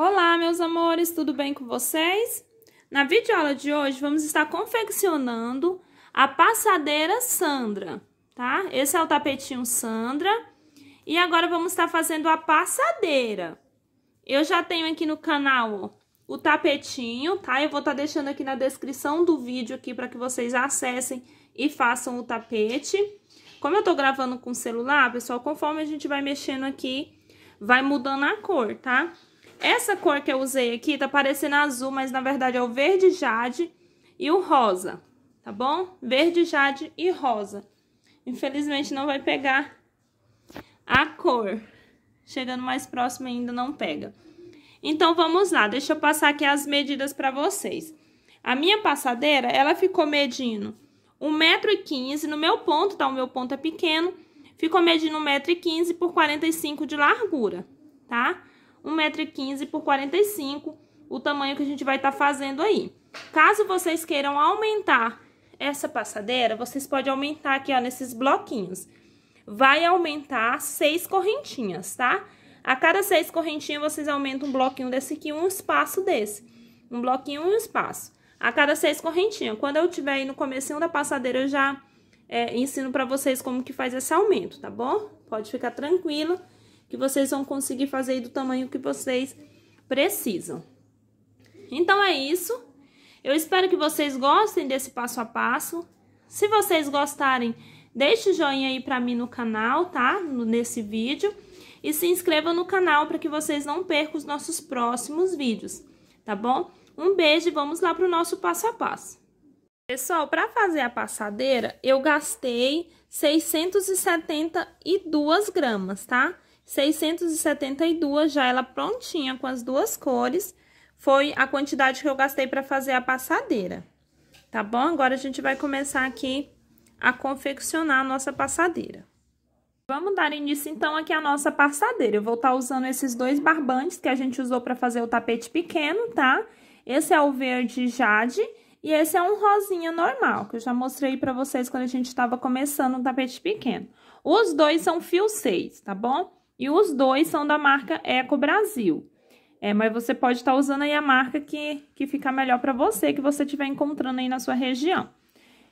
Olá, meus amores, tudo bem com vocês? Na videoaula de hoje, vamos estar confeccionando a passadeira Sandra, tá? Esse é o tapetinho Sandra. E agora, vamos estar fazendo a passadeira. Eu já tenho aqui no canal ó, o tapetinho, tá? Eu vou estar deixando aqui na descrição do vídeo aqui para que vocês acessem e façam o tapete. Como eu tô gravando com o celular, pessoal, conforme a gente vai mexendo aqui, vai mudando a cor, tá? Tá? Essa cor que eu usei aqui tá parecendo azul, mas na verdade é o verde jade e o rosa, tá bom? Verde jade e rosa. Infelizmente não vai pegar a cor. Chegando mais próximo ainda não pega. Então vamos lá, deixa eu passar aqui as medidas para vocês. A minha passadeira, ela ficou medindo 1,15m, no meu ponto, tá? O meu ponto é pequeno, ficou medindo 1,15m por 45 de largura, tá? 1,15m por 45 o tamanho que a gente vai estar tá fazendo aí. Caso vocês queiram aumentar essa passadeira, vocês podem aumentar aqui, ó, nesses bloquinhos. Vai aumentar seis correntinhas, tá? A cada seis correntinhas, vocês aumentam um bloquinho desse aqui, um espaço desse. Um bloquinho, e um espaço. A cada seis correntinhas. Quando eu tiver aí no comecinho da passadeira, eu já é, ensino pra vocês como que faz esse aumento, tá bom? Pode ficar tranquilo que vocês vão conseguir fazer aí do tamanho que vocês precisam. Então é isso. Eu espero que vocês gostem desse passo a passo. Se vocês gostarem, deixe o joinha aí para mim no canal, tá? Nesse vídeo. E se inscreva no canal para que vocês não percam os nossos próximos vídeos, tá bom? Um beijo e vamos lá para o nosso passo a passo. Pessoal, para fazer a passadeira, eu gastei 672 gramas, tá? 672 já ela prontinha com as duas cores, foi a quantidade que eu gastei para fazer a passadeira. Tá bom? Agora a gente vai começar aqui a confeccionar a nossa passadeira. Vamos dar início então aqui à nossa passadeira. Eu vou estar tá usando esses dois barbantes que a gente usou para fazer o tapete pequeno, tá? Esse é o verde jade e esse é um rosinha normal, que eu já mostrei para vocês quando a gente estava começando o tapete pequeno. Os dois são fio 6, tá bom? E os dois são da marca Eco Brasil. É, mas você pode estar tá usando aí a marca que, que fica melhor para você, que você estiver encontrando aí na sua região.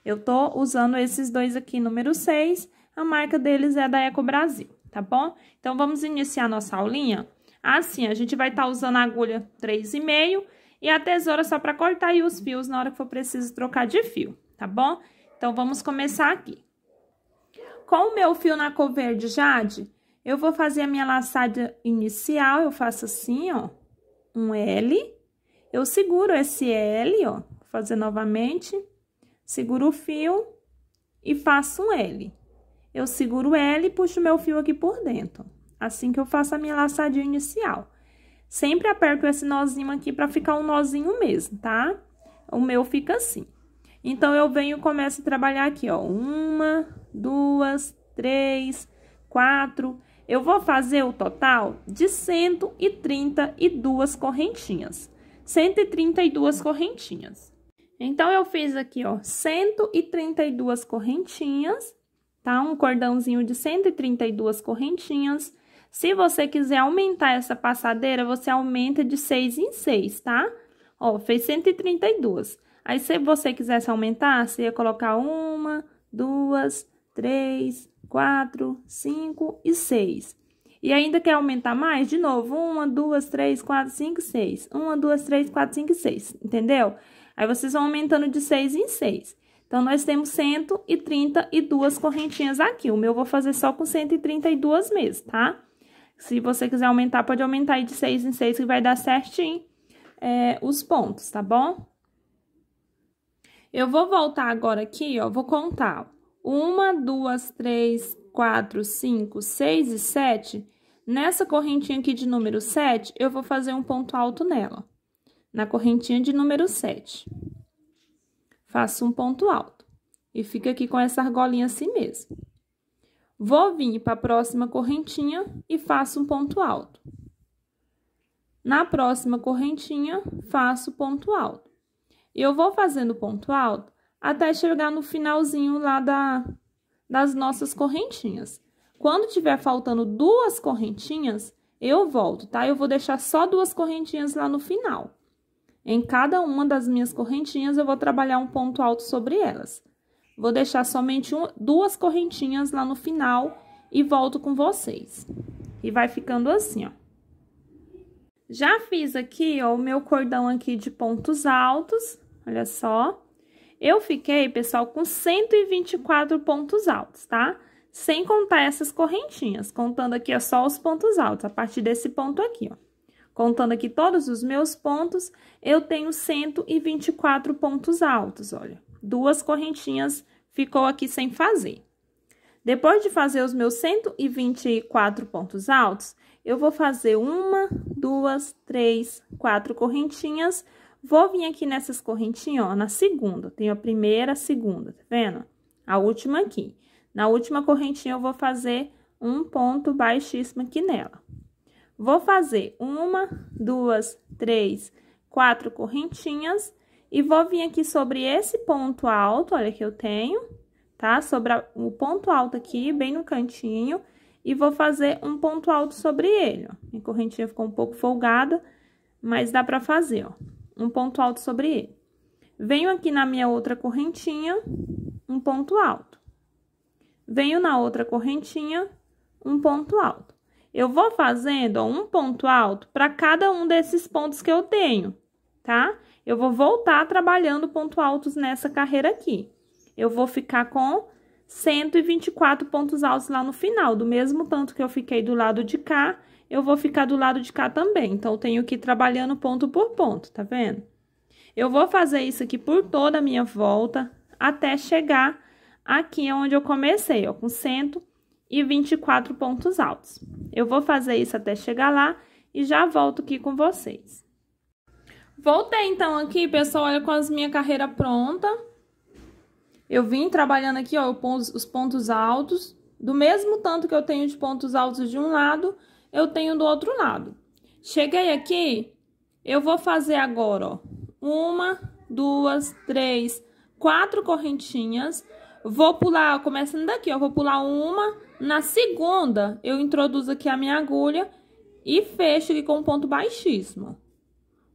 Eu tô usando esses dois aqui, número 6, a marca deles é da Eco Brasil, tá bom? Então, vamos iniciar nossa aulinha? Assim, a gente vai estar tá usando a agulha 3,5 e a tesoura só para cortar aí os fios na hora que for preciso trocar de fio, tá bom? Então, vamos começar aqui. Com o meu fio na cor verde jade, eu vou fazer a minha laçada inicial, eu faço assim, ó, um L. Eu seguro esse L, ó, vou fazer novamente. Seguro o fio e faço um L. Eu seguro o L e puxo meu fio aqui por dentro. Assim que eu faço a minha laçadinha inicial. Sempre aperto esse nozinho aqui pra ficar um nozinho mesmo, tá? O meu fica assim. Então, eu venho e começo a trabalhar aqui, ó. Uma, duas, três, quatro, eu vou fazer o total de 132 correntinhas. 132 correntinhas. Então, eu fiz aqui, ó, 132 correntinhas, tá? Um cordãozinho de 132 correntinhas. Se você quiser aumentar essa passadeira, você aumenta de 6 em 6, tá? Ó, fez 132. Aí, se você quisesse aumentar, você ia colocar uma, duas, três, 4, 5 e 6. E ainda quer aumentar mais? De novo, 1, 2, 3, 4, 5, 6. 1, 2, 3, 4, 5 e 6, entendeu? Aí, vocês vão aumentando de 6 em 6. Então, nós temos 132 correntinhas aqui. O meu eu vou fazer só com 132 mesmo, tá? Se você quiser aumentar, pode aumentar aí de 6 em 6, que vai dar certinho é, os pontos, tá bom? Eu vou voltar agora aqui, ó, vou contar, ó uma, duas, três, quatro, cinco, seis e sete, nessa correntinha aqui de número 7, eu vou fazer um ponto alto nela. Na correntinha de número 7. Faço um ponto alto. E fica aqui com essa argolinha assim mesmo. Vou vir para a próxima correntinha e faço um ponto alto. Na próxima correntinha, faço ponto alto. Eu vou fazendo ponto alto até chegar no finalzinho lá da, das nossas correntinhas. Quando tiver faltando duas correntinhas, eu volto, tá? Eu vou deixar só duas correntinhas lá no final. Em cada uma das minhas correntinhas, eu vou trabalhar um ponto alto sobre elas. Vou deixar somente um, duas correntinhas lá no final e volto com vocês. E vai ficando assim, ó. Já fiz aqui, ó, o meu cordão aqui de pontos altos, olha só. Eu fiquei, pessoal, com 124 pontos altos, tá? Sem contar essas correntinhas, contando aqui ó, só os pontos altos, a partir desse ponto aqui, ó. Contando aqui todos os meus pontos, eu tenho 124 pontos altos, olha. Duas correntinhas ficou aqui sem fazer. Depois de fazer os meus 124 pontos altos, eu vou fazer uma, duas, três, quatro correntinhas Vou vir aqui nessas correntinhas, ó, na segunda. Tenho a primeira, a segunda, tá vendo? A última aqui. Na última correntinha, eu vou fazer um ponto baixíssimo aqui nela. Vou fazer uma, duas, três, quatro correntinhas. E vou vir aqui sobre esse ponto alto, olha que eu tenho, tá? Sobre a, o ponto alto aqui, bem no cantinho. E vou fazer um ponto alto sobre ele, ó. Minha correntinha ficou um pouco folgada, mas dá pra fazer, ó um ponto alto sobre ele. Venho aqui na minha outra correntinha, um ponto alto. Venho na outra correntinha, um ponto alto. Eu vou fazendo ó, um ponto alto para cada um desses pontos que eu tenho, tá? Eu vou voltar trabalhando ponto altos nessa carreira aqui. Eu vou ficar com 124 pontos altos lá no final, do mesmo tanto que eu fiquei do lado de cá, eu vou ficar do lado de cá também. Então, eu tenho que ir trabalhando ponto por ponto, tá vendo? Eu vou fazer isso aqui por toda a minha volta, até chegar aqui onde eu comecei, ó, com 124 pontos altos. Eu vou fazer isso até chegar lá e já volto aqui com vocês. Voltei, então, aqui, pessoal, olha com as minha carreira pronta. Eu vim trabalhando aqui, ó, os pontos altos, do mesmo tanto que eu tenho de pontos altos de um lado, eu tenho do outro lado. Cheguei aqui, eu vou fazer agora, ó, uma, duas, três, quatro correntinhas. Vou pular, começando daqui, ó, vou pular uma, na segunda eu introduzo aqui a minha agulha e fecho aqui com um ponto baixíssimo.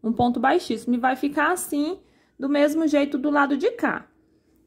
Um ponto baixíssimo e vai ficar assim, do mesmo jeito do lado de cá.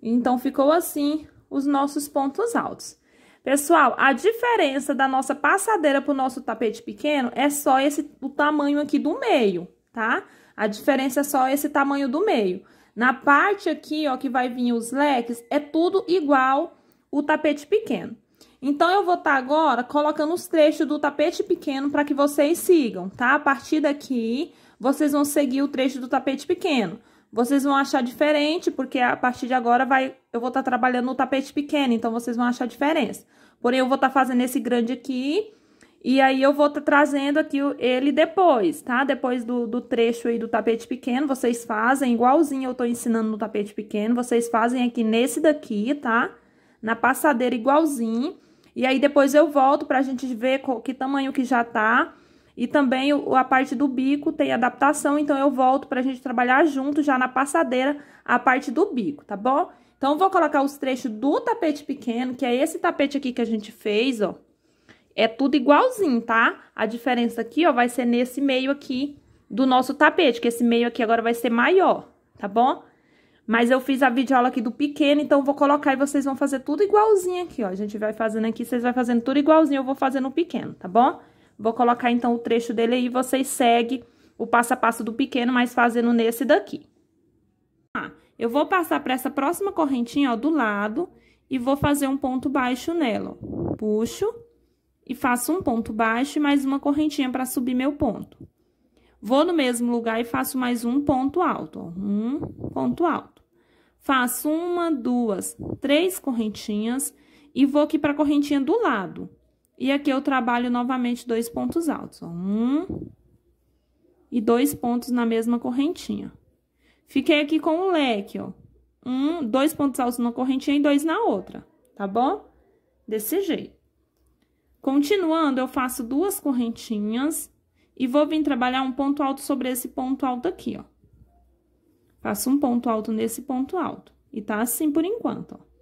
Então, ficou assim os nossos pontos altos. Pessoal, a diferença da nossa passadeira para o nosso tapete pequeno é só esse o tamanho aqui do meio, tá? A diferença é só esse tamanho do meio. Na parte aqui, ó, que vai vir os leques, é tudo igual o tapete pequeno. Então, eu vou estar tá agora colocando os trechos do tapete pequeno para que vocês sigam, tá? A partir daqui, vocês vão seguir o trecho do tapete pequeno. Vocês vão achar diferente, porque a partir de agora vai, eu vou estar tá trabalhando no tapete pequeno, então vocês vão achar diferença. Porém, eu vou estar tá fazendo esse grande aqui, e aí eu vou estar tá trazendo aqui ele depois, tá? Depois do, do trecho aí do tapete pequeno, vocês fazem igualzinho eu estou ensinando no tapete pequeno, vocês fazem aqui nesse daqui, tá? Na passadeira igualzinho, e aí depois eu volto para a gente ver qual, que tamanho que já tá e também a parte do bico tem adaptação, então eu volto para a gente trabalhar junto já na passadeira a parte do bico, tá bom? Então, vou colocar os trechos do tapete pequeno, que é esse tapete aqui que a gente fez, ó. É tudo igualzinho, tá? A diferença aqui, ó, vai ser nesse meio aqui do nosso tapete, que esse meio aqui agora vai ser maior, tá bom? Mas eu fiz a videoaula aqui do pequeno, então vou colocar e vocês vão fazer tudo igualzinho aqui, ó. A gente vai fazendo aqui, vocês vão fazendo tudo igualzinho, eu vou fazendo o pequeno, tá bom? Vou colocar, então, o trecho dele aí, vocês seguem o passo a passo do pequeno, mas fazendo nesse daqui. Ah, eu vou passar para essa próxima correntinha, ó, do lado, e vou fazer um ponto baixo nela, ó. Puxo e faço um ponto baixo e mais uma correntinha para subir meu ponto. Vou no mesmo lugar e faço mais um ponto alto, ó, um ponto alto. Faço uma, duas, três correntinhas e vou aqui para a correntinha do lado. E aqui eu trabalho novamente dois pontos altos, ó. Um e dois pontos na mesma correntinha. Fiquei aqui com o leque, ó. Um, dois pontos altos na correntinha e dois na outra, tá bom? Desse jeito. Continuando, eu faço duas correntinhas e vou vir trabalhar um ponto alto sobre esse ponto alto aqui, ó. Faço um ponto alto nesse ponto alto. E tá assim por enquanto, ó.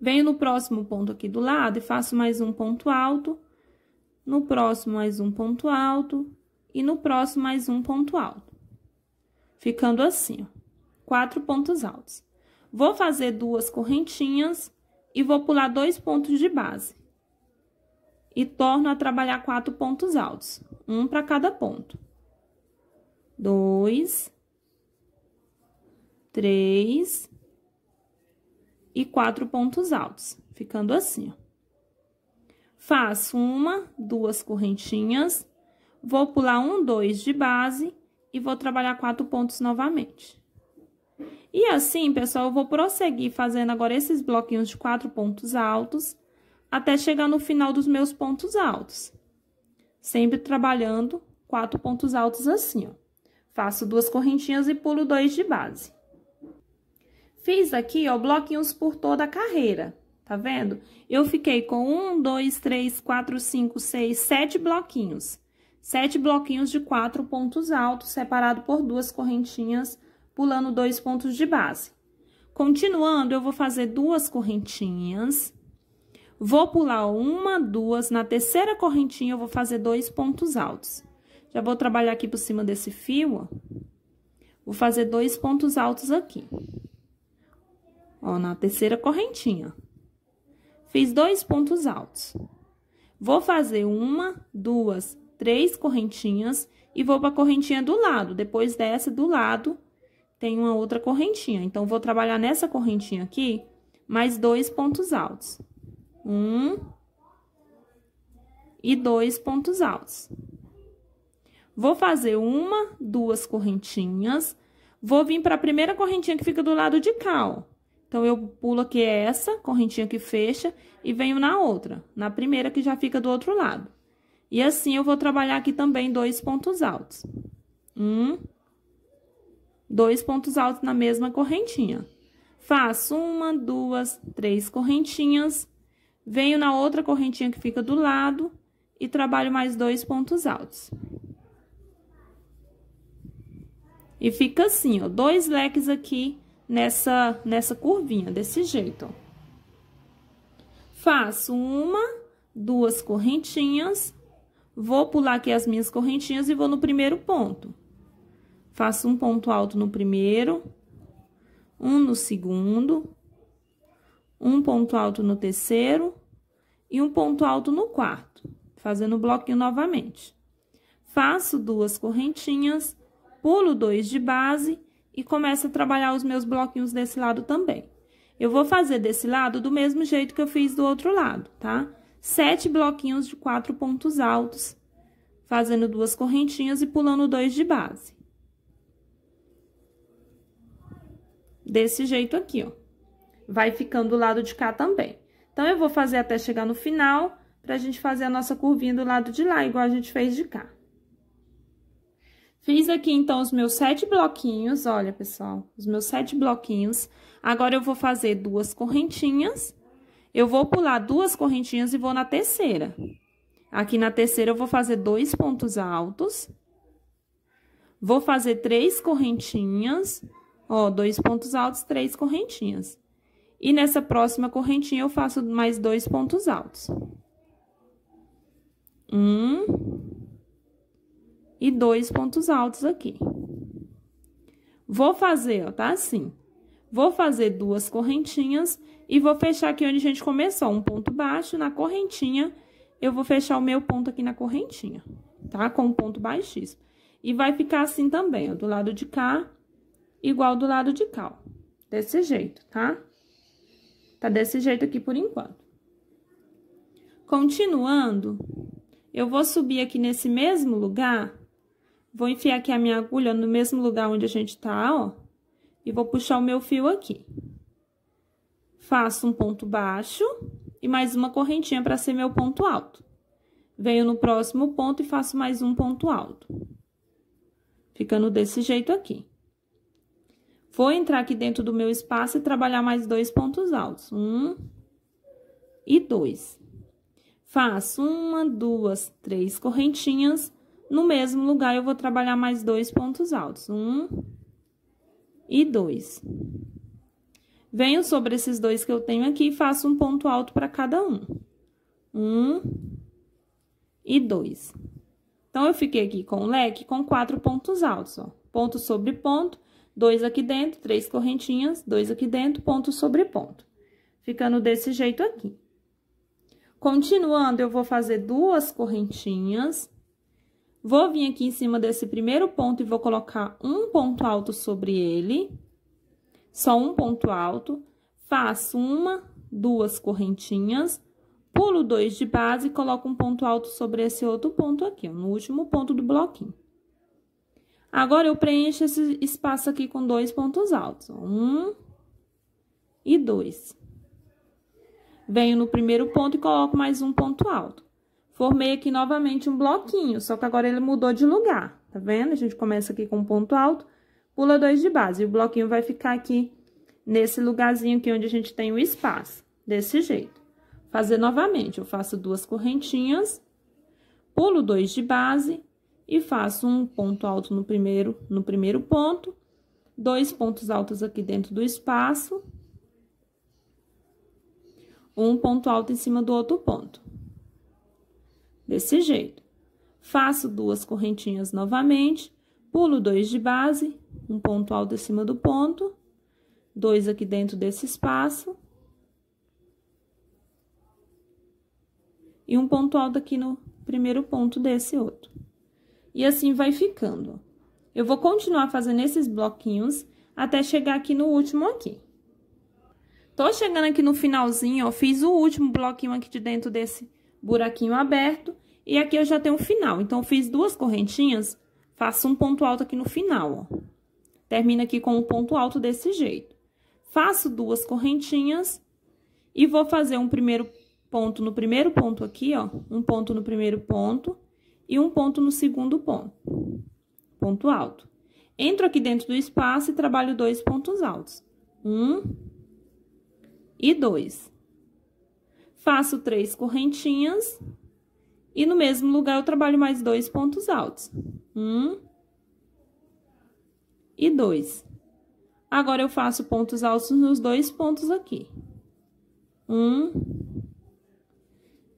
Venho no próximo ponto aqui do lado e faço mais um ponto alto. No próximo, mais um ponto alto. E no próximo, mais um ponto alto. Ficando assim, ó. Quatro pontos altos. Vou fazer duas correntinhas e vou pular dois pontos de base. E torno a trabalhar quatro pontos altos. Um para cada ponto. Dois. Três e quatro pontos altos, ficando assim, ó. Faço uma, duas correntinhas, vou pular um, dois de base e vou trabalhar quatro pontos novamente. E assim, pessoal, eu vou prosseguir fazendo agora esses bloquinhos de quatro pontos altos até chegar no final dos meus pontos altos. Sempre trabalhando quatro pontos altos assim, ó. Faço duas correntinhas e pulo dois de base. Fiz aqui, ó, bloquinhos por toda a carreira, tá vendo? Eu fiquei com um, dois, três, quatro, cinco, seis, sete bloquinhos. Sete bloquinhos de quatro pontos altos, separado por duas correntinhas, pulando dois pontos de base. Continuando, eu vou fazer duas correntinhas, vou pular uma, duas, na terceira correntinha eu vou fazer dois pontos altos. Já vou trabalhar aqui por cima desse fio, ó. Vou fazer dois pontos altos aqui. Ó, na terceira correntinha. Fiz dois pontos altos. Vou fazer uma, duas, três correntinhas e vou para a correntinha do lado. Depois dessa, do lado, tem uma outra correntinha. Então, vou trabalhar nessa correntinha aqui, mais dois pontos altos. Um e dois pontos altos. Vou fazer uma, duas correntinhas. Vou vir para a primeira correntinha que fica do lado de cá, ó. Então, eu pulo aqui essa correntinha que fecha e venho na outra, na primeira que já fica do outro lado. E assim, eu vou trabalhar aqui também dois pontos altos. Um, dois pontos altos na mesma correntinha. Faço uma, duas, três correntinhas, venho na outra correntinha que fica do lado e trabalho mais dois pontos altos. E fica assim, ó, dois leques aqui nessa, nessa curvinha, desse jeito, ó. Faço uma, duas correntinhas, vou pular aqui as minhas correntinhas e vou no primeiro ponto. Faço um ponto alto no primeiro, um no segundo, um ponto alto no terceiro e um ponto alto no quarto, fazendo o bloquinho novamente. Faço duas correntinhas, pulo dois de base e começo a trabalhar os meus bloquinhos desse lado também. Eu vou fazer desse lado do mesmo jeito que eu fiz do outro lado, tá? Sete bloquinhos de quatro pontos altos, fazendo duas correntinhas e pulando dois de base. Desse jeito aqui, ó. Vai ficando do lado de cá também. Então, eu vou fazer até chegar no final, pra gente fazer a nossa curvinha do lado de lá, igual a gente fez de cá. Fiz aqui, então, os meus sete bloquinhos, olha, pessoal, os meus sete bloquinhos. Agora, eu vou fazer duas correntinhas, eu vou pular duas correntinhas e vou na terceira. Aqui na terceira, eu vou fazer dois pontos altos. Vou fazer três correntinhas, ó, dois pontos altos, três correntinhas. E nessa próxima correntinha, eu faço mais dois pontos altos. Um, e dois pontos altos aqui. Vou fazer, ó, tá assim. Vou fazer duas correntinhas e vou fechar aqui onde a gente começou, um ponto baixo na correntinha. Eu vou fechar o meu ponto aqui na correntinha, tá? Com um ponto baixíssimo. E vai ficar assim também, ó, do lado de cá, igual do lado de cá, ó. Desse jeito, tá? Tá desse jeito aqui por enquanto. Continuando, eu vou subir aqui nesse mesmo lugar Vou enfiar aqui a minha agulha no mesmo lugar onde a gente tá, ó. E vou puxar o meu fio aqui. Faço um ponto baixo e mais uma correntinha para ser meu ponto alto. Venho no próximo ponto e faço mais um ponto alto. Ficando desse jeito aqui. Vou entrar aqui dentro do meu espaço e trabalhar mais dois pontos altos. Um e dois. Faço uma, duas, três correntinhas no mesmo lugar, eu vou trabalhar mais dois pontos altos. Um e dois. Venho sobre esses dois que eu tenho aqui e faço um ponto alto para cada um. Um e dois. Então, eu fiquei aqui com o leque com quatro pontos altos, ó. Ponto sobre ponto, dois aqui dentro, três correntinhas, dois aqui dentro, ponto sobre ponto. Ficando desse jeito aqui. Continuando, eu vou fazer duas correntinhas Vou vir aqui em cima desse primeiro ponto e vou colocar um ponto alto sobre ele. Só um ponto alto. Faço uma, duas correntinhas. Pulo dois de base e coloco um ponto alto sobre esse outro ponto aqui, no último ponto do bloquinho. Agora, eu preencho esse espaço aqui com dois pontos altos. Um e dois. Venho no primeiro ponto e coloco mais um ponto alto. Formei aqui novamente um bloquinho, só que agora ele mudou de lugar, tá vendo? A gente começa aqui com um ponto alto, pula dois de base. E o bloquinho vai ficar aqui nesse lugarzinho aqui onde a gente tem o espaço, desse jeito. Fazer novamente, eu faço duas correntinhas, pulo dois de base e faço um ponto alto no primeiro, no primeiro ponto, dois pontos altos aqui dentro do espaço, um ponto alto em cima do outro ponto desse jeito. Faço duas correntinhas novamente, pulo dois de base, um ponto alto acima do ponto, dois aqui dentro desse espaço. E um ponto alto aqui no primeiro ponto desse outro. E assim vai ficando. Eu vou continuar fazendo esses bloquinhos até chegar aqui no último aqui. Tô chegando aqui no finalzinho, ó, fiz o último bloquinho aqui de dentro desse buraquinho aberto. E aqui eu já tenho o final. Então, fiz duas correntinhas, faço um ponto alto aqui no final, ó. Termina aqui com um ponto alto desse jeito. Faço duas correntinhas e vou fazer um primeiro ponto no primeiro ponto aqui, ó. Um ponto no primeiro ponto e um ponto no segundo ponto. Ponto alto. Entro aqui dentro do espaço e trabalho dois pontos altos. Um e dois. Faço três correntinhas e no mesmo lugar, eu trabalho mais dois pontos altos. Um e dois. Agora, eu faço pontos altos nos dois pontos aqui. Um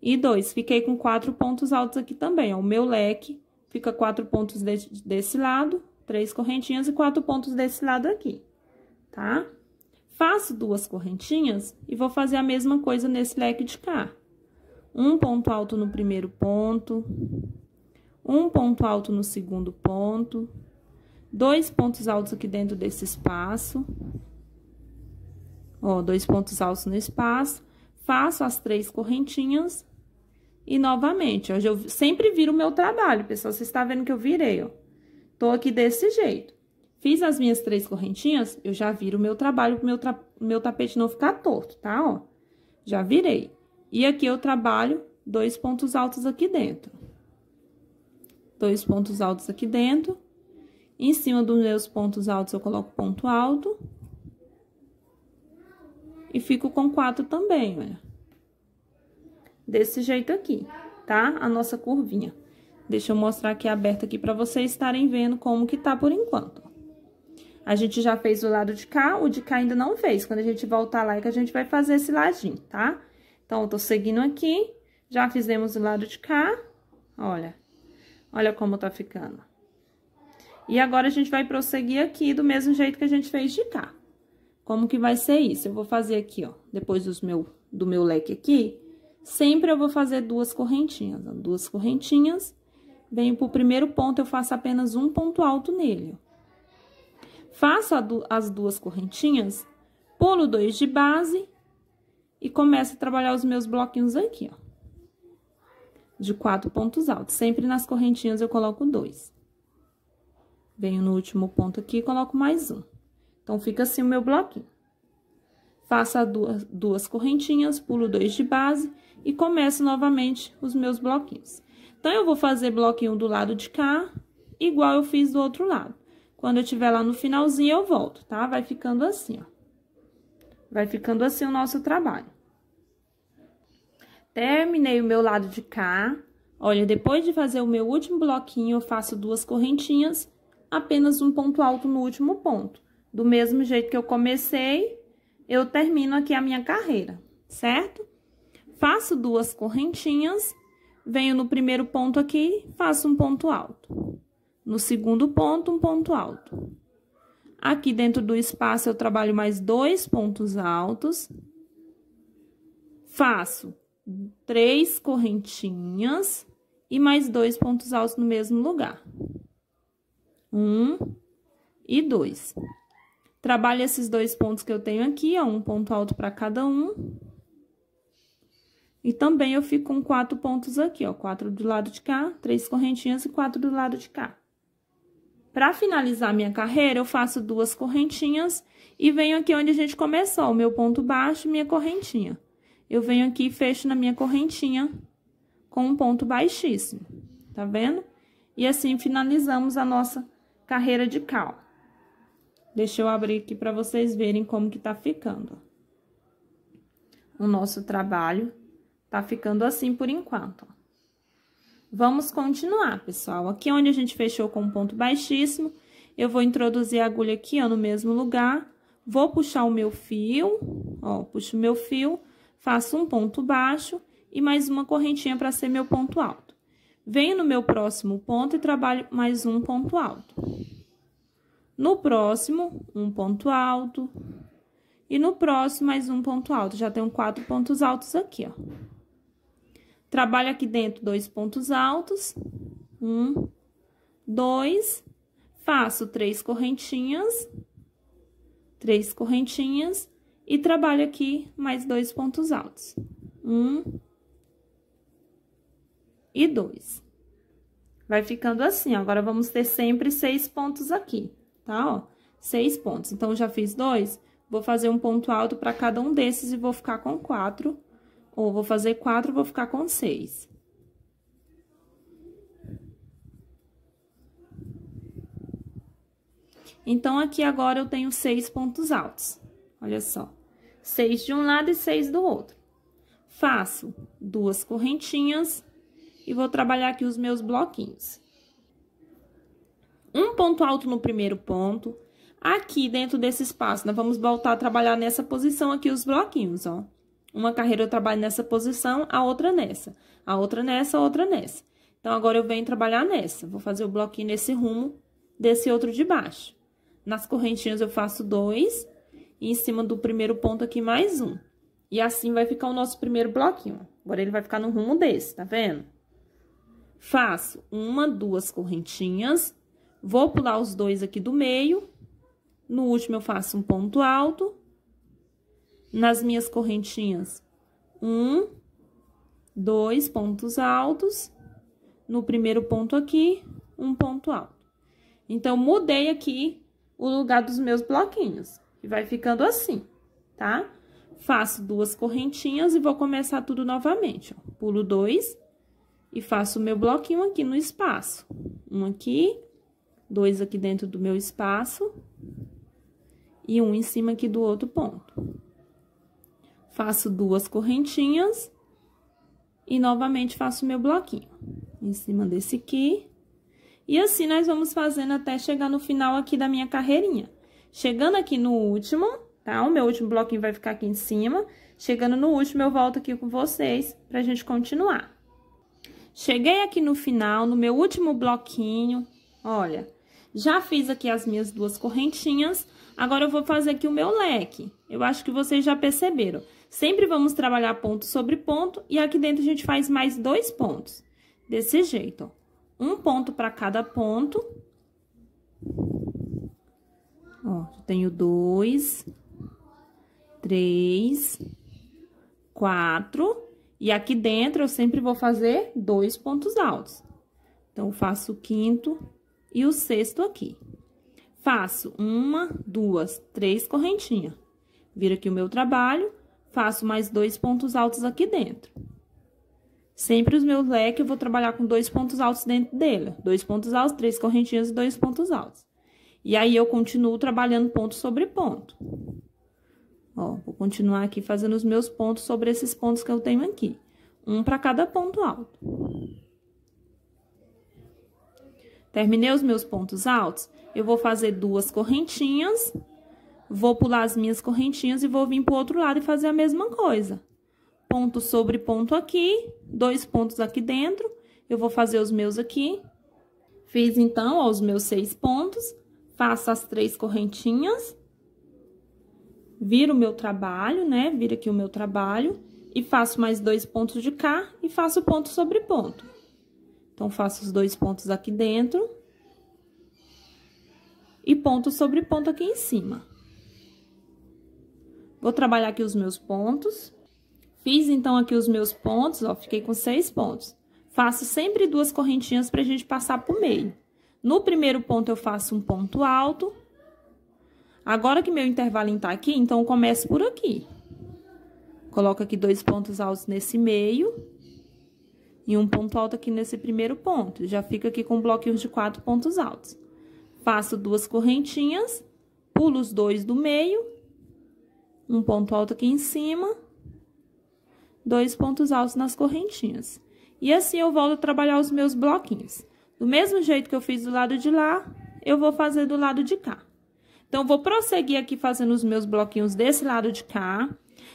e dois. Fiquei com quatro pontos altos aqui também, ó. O meu leque fica quatro pontos de, desse lado, três correntinhas e quatro pontos desse lado aqui, tá? Faço duas correntinhas e vou fazer a mesma coisa nesse leque de cá um ponto alto no primeiro ponto, um ponto alto no segundo ponto, dois pontos altos aqui dentro desse espaço, ó, dois pontos altos no espaço, faço as três correntinhas e novamente, ó, eu sempre viro o meu trabalho, pessoal, você está vendo que eu virei, ó, tô aqui desse jeito. Fiz as minhas três correntinhas, eu já viro o meu trabalho, pro meu, tra meu tapete não ficar torto, tá, ó, já virei. E aqui eu trabalho dois pontos altos aqui dentro. Dois pontos altos aqui dentro. Em cima dos meus pontos altos, eu coloco ponto alto. E fico com quatro também, olha. Desse jeito aqui, tá? A nossa curvinha. Deixa eu mostrar aqui aberta aqui para vocês estarem vendo como que tá por enquanto. A gente já fez o lado de cá, o de cá ainda não fez. Quando a gente voltar lá é que a gente vai fazer esse ladinho, tá? Então, eu tô seguindo aqui, já fizemos o lado de cá, olha. Olha como tá ficando. E agora, a gente vai prosseguir aqui do mesmo jeito que a gente fez de cá. Como que vai ser isso? Eu vou fazer aqui, ó, depois dos meu, do meu leque aqui, sempre eu vou fazer duas correntinhas, ó, duas correntinhas. Venho pro primeiro ponto, eu faço apenas um ponto alto nele, ó. Faço as duas correntinhas, pulo dois de base e começo a trabalhar os meus bloquinhos aqui, ó. De quatro pontos altos. Sempre nas correntinhas eu coloco dois. Venho no último ponto aqui e coloco mais um. Então, fica assim o meu bloquinho. Faço duas, duas correntinhas, pulo dois de base e começo novamente os meus bloquinhos. Então, eu vou fazer bloquinho do lado de cá, igual eu fiz do outro lado. Quando eu tiver lá no finalzinho, eu volto, tá? Vai ficando assim, ó. Vai ficando assim o nosso trabalho. Terminei o meu lado de cá. Olha, depois de fazer o meu último bloquinho, eu faço duas correntinhas, apenas um ponto alto no último ponto. Do mesmo jeito que eu comecei, eu termino aqui a minha carreira, certo? Faço duas correntinhas, venho no primeiro ponto aqui, faço um ponto alto. No segundo ponto, um ponto alto. Aqui dentro do espaço, eu trabalho mais dois pontos altos. Faço três correntinhas e mais dois pontos altos no mesmo lugar. Um e dois. Trabalho esses dois pontos que eu tenho aqui, ó, um ponto alto para cada um. E também eu fico com quatro pontos aqui, ó, quatro do lado de cá, três correntinhas e quatro do lado de cá. Para finalizar minha carreira, eu faço duas correntinhas e venho aqui onde a gente começou, o meu ponto baixo minha correntinha. Eu venho aqui e fecho na minha correntinha com um ponto baixíssimo, tá vendo? E assim finalizamos a nossa carreira de cal. Deixa eu abrir aqui para vocês verem como que tá ficando. O nosso trabalho tá ficando assim por enquanto, ó. Vamos continuar, pessoal. Aqui é onde a gente fechou com um ponto baixíssimo, eu vou introduzir a agulha aqui, ó, no mesmo lugar. Vou puxar o meu fio, ó, puxo o meu fio, faço um ponto baixo e mais uma correntinha para ser meu ponto alto. Venho no meu próximo ponto e trabalho mais um ponto alto. No próximo, um ponto alto. E no próximo, mais um ponto alto. Já tenho quatro pontos altos aqui, ó. Trabalha aqui dentro dois pontos altos. Um, dois. Faço três correntinhas. Três correntinhas. E trabalho aqui mais dois pontos altos. Um. E dois. Vai ficando assim, ó. Agora, vamos ter sempre seis pontos aqui, tá? Ó, seis pontos. Então, já fiz dois. Vou fazer um ponto alto para cada um desses e vou ficar com quatro ou vou fazer quatro, vou ficar com seis. Então, aqui agora eu tenho seis pontos altos. Olha só. Seis de um lado e seis do outro. Faço duas correntinhas e vou trabalhar aqui os meus bloquinhos. Um ponto alto no primeiro ponto. Aqui, dentro desse espaço, nós vamos voltar a trabalhar nessa posição aqui os bloquinhos, ó. Uma carreira eu trabalho nessa posição, a outra nessa, a outra nessa, a outra nessa. Então, agora eu venho trabalhar nessa. Vou fazer o bloquinho nesse rumo desse outro de baixo. Nas correntinhas, eu faço dois. E em cima do primeiro ponto aqui, mais um. E assim vai ficar o nosso primeiro bloquinho. Agora, ele vai ficar no rumo desse, tá vendo? Faço uma, duas correntinhas. Vou pular os dois aqui do meio. No último, eu faço um ponto alto nas minhas correntinhas. Um, dois pontos altos. No primeiro ponto aqui, um ponto alto. Então, mudei aqui o lugar dos meus bloquinhos. E vai ficando assim, tá? Faço duas correntinhas e vou começar tudo novamente. Ó. Pulo dois e faço o meu bloquinho aqui no espaço. Um aqui, dois aqui dentro do meu espaço e um em cima aqui do outro ponto faço duas correntinhas e novamente faço meu bloquinho em cima desse aqui. E assim, nós vamos fazendo até chegar no final aqui da minha carreirinha. Chegando aqui no último, tá? O meu último bloquinho vai ficar aqui em cima. Chegando no último, eu volto aqui com vocês pra gente continuar. Cheguei aqui no final, no meu último bloquinho, olha... Já fiz aqui as minhas duas correntinhas, Agora, eu vou fazer aqui o meu leque. Eu acho que vocês já perceberam. Sempre vamos trabalhar ponto sobre ponto, e aqui dentro a gente faz mais dois pontos. Desse jeito, ó. Um ponto para cada ponto. Ó, tenho dois, três, quatro. E aqui dentro, eu sempre vou fazer dois pontos altos. Então, faço o quinto e o sexto aqui. Faço uma, duas, três correntinhas. Viro aqui o meu trabalho, faço mais dois pontos altos aqui dentro. Sempre os meus leques eu vou trabalhar com dois pontos altos dentro dele. Dois pontos altos, três correntinhas e dois pontos altos. E aí, eu continuo trabalhando ponto sobre ponto. Ó, vou continuar aqui fazendo os meus pontos sobre esses pontos que eu tenho aqui. Um para cada ponto alto. Terminei os meus pontos altos, eu vou fazer duas correntinhas, vou pular as minhas correntinhas e vou vir pro outro lado e fazer a mesma coisa. Ponto sobre ponto aqui, dois pontos aqui dentro, eu vou fazer os meus aqui. Fiz, então, ó, os meus seis pontos, faço as três correntinhas, viro o meu trabalho, né? Viro aqui o meu trabalho e faço mais dois pontos de cá e faço ponto sobre ponto. Então, faço os dois pontos aqui dentro e ponto sobre ponto aqui em cima. Vou trabalhar aqui os meus pontos. Fiz, então, aqui os meus pontos, ó, fiquei com seis pontos. Faço sempre duas correntinhas pra gente passar pro meio. No primeiro ponto, eu faço um ponto alto. Agora que meu intervalo tá aqui, então, eu começo por aqui. Coloco aqui dois pontos altos nesse meio. E um ponto alto aqui nesse primeiro ponto. Já fica aqui com um bloquinho de quatro pontos altos. Faço duas correntinhas, pulo os dois do meio, um ponto alto aqui em cima, dois pontos altos nas correntinhas. E assim eu volto a trabalhar os meus bloquinhos. Do mesmo jeito que eu fiz do lado de lá, eu vou fazer do lado de cá. Então, vou prosseguir aqui fazendo os meus bloquinhos desse lado de cá.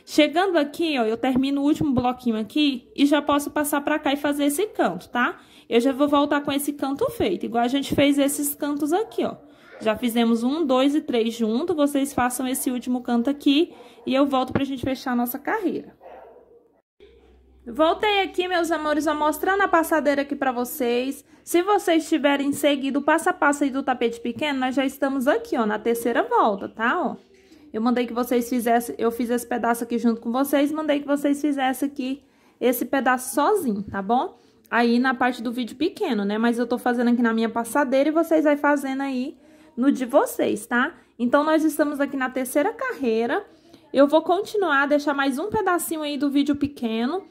Chegando aqui, ó, eu termino o último bloquinho aqui e já posso passar pra cá e fazer esse canto, tá? Eu já vou voltar com esse canto feito, igual a gente fez esses cantos aqui, ó. Já fizemos um, dois e três junto, vocês façam esse último canto aqui e eu volto pra gente fechar a nossa carreira. Voltei aqui, meus amores, ó, mostrando a passadeira aqui pra vocês. Se vocês tiverem seguido o passo a passo aí do tapete pequeno, nós já estamos aqui, ó, na terceira volta, tá, ó? Eu mandei que vocês fizessem, eu fiz esse pedaço aqui junto com vocês, mandei que vocês fizessem aqui esse pedaço sozinho, tá bom? aí na parte do vídeo pequeno, né? Mas eu tô fazendo aqui na minha passadeira e vocês vai fazendo aí no de vocês, tá? Então, nós estamos aqui na terceira carreira. Eu vou continuar, deixar mais um pedacinho aí do vídeo pequeno.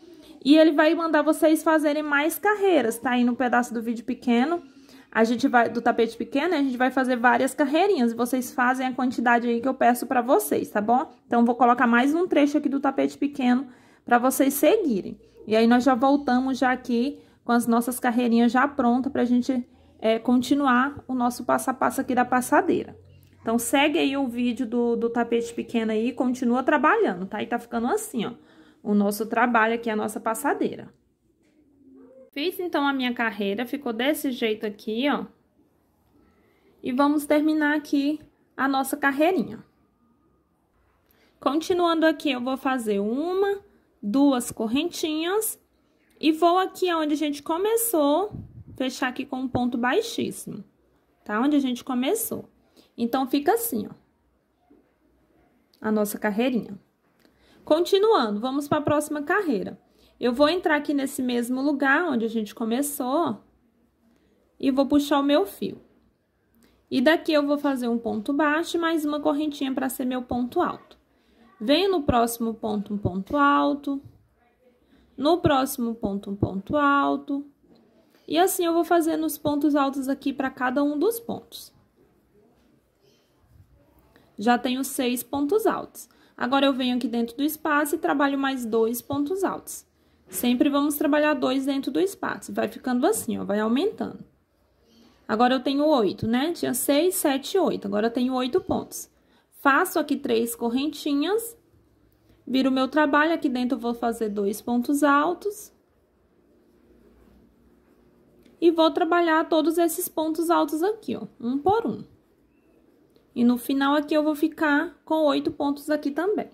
E ele vai mandar vocês fazerem mais carreiras, tá? Aí no pedaço do vídeo pequeno, a gente vai, do tapete pequeno, a gente vai fazer várias carreirinhas. E vocês fazem a quantidade aí que eu peço pra vocês, tá bom? Então, vou colocar mais um trecho aqui do tapete pequeno pra vocês seguirem. E aí, nós já voltamos já aqui com as nossas carreirinhas já prontas para a gente é, continuar o nosso passo a passo aqui da passadeira. Então, segue aí o vídeo do, do tapete pequeno aí e continua trabalhando, tá? E tá ficando assim, ó, o nosso trabalho aqui, a nossa passadeira. Fiz, então, a minha carreira, ficou desse jeito aqui, ó. E vamos terminar aqui a nossa carreirinha. Continuando aqui, eu vou fazer uma, duas correntinhas e vou aqui onde a gente começou, fechar aqui com um ponto baixíssimo, tá? Onde a gente começou. Então, fica assim, ó. A nossa carreirinha. Continuando, vamos para a próxima carreira. Eu vou entrar aqui nesse mesmo lugar onde a gente começou e vou puxar o meu fio. E daqui eu vou fazer um ponto baixo e mais uma correntinha para ser meu ponto alto. Venho no próximo ponto um ponto alto, no próximo ponto um ponto alto. E assim eu vou fazendo os pontos altos aqui para cada um dos pontos. Já tenho seis pontos altos. Agora, eu venho aqui dentro do espaço e trabalho mais dois pontos altos. Sempre vamos trabalhar dois dentro do espaço. Vai ficando assim, ó, vai aumentando. Agora, eu tenho oito, né? Tinha seis, sete, oito. Agora, eu tenho oito pontos. Faço aqui três correntinhas Viro o meu trabalho, aqui dentro eu vou fazer dois pontos altos. E vou trabalhar todos esses pontos altos aqui, ó, um por um. E no final aqui eu vou ficar com oito pontos aqui também.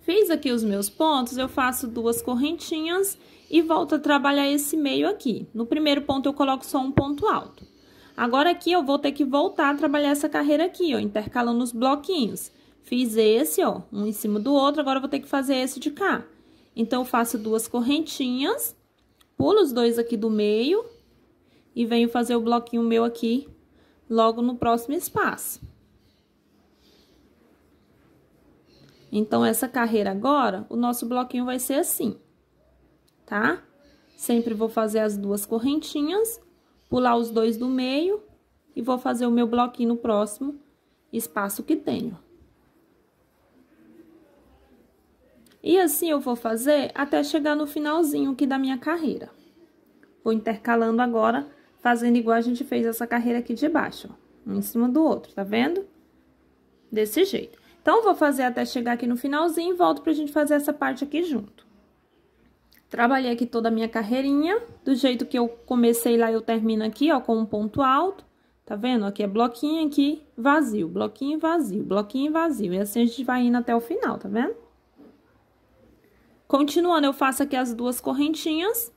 Fiz aqui os meus pontos, eu faço duas correntinhas e volto a trabalhar esse meio aqui. No primeiro ponto eu coloco só um ponto alto. Agora aqui eu vou ter que voltar a trabalhar essa carreira aqui, ó, intercalando os bloquinhos. Fiz esse, ó, um em cima do outro, agora eu vou ter que fazer esse de cá. Então, eu faço duas correntinhas, pulo os dois aqui do meio e venho fazer o bloquinho meu aqui logo no próximo espaço. Então, essa carreira agora, o nosso bloquinho vai ser assim, tá? Sempre vou fazer as duas correntinhas, pular os dois do meio e vou fazer o meu bloquinho no próximo espaço que tenho. E assim eu vou fazer até chegar no finalzinho aqui da minha carreira. Vou intercalando agora, fazendo igual a gente fez essa carreira aqui de baixo, ó. Um em cima do outro, tá vendo? Desse jeito. Então, vou fazer até chegar aqui no finalzinho e volto pra gente fazer essa parte aqui junto. Trabalhei aqui toda a minha carreirinha, do jeito que eu comecei lá, eu termino aqui, ó, com um ponto alto. Tá vendo? Aqui é bloquinho, aqui vazio, bloquinho vazio, bloquinho vazio. E assim a gente vai indo até o final, tá vendo? Continuando, eu faço aqui as duas correntinhas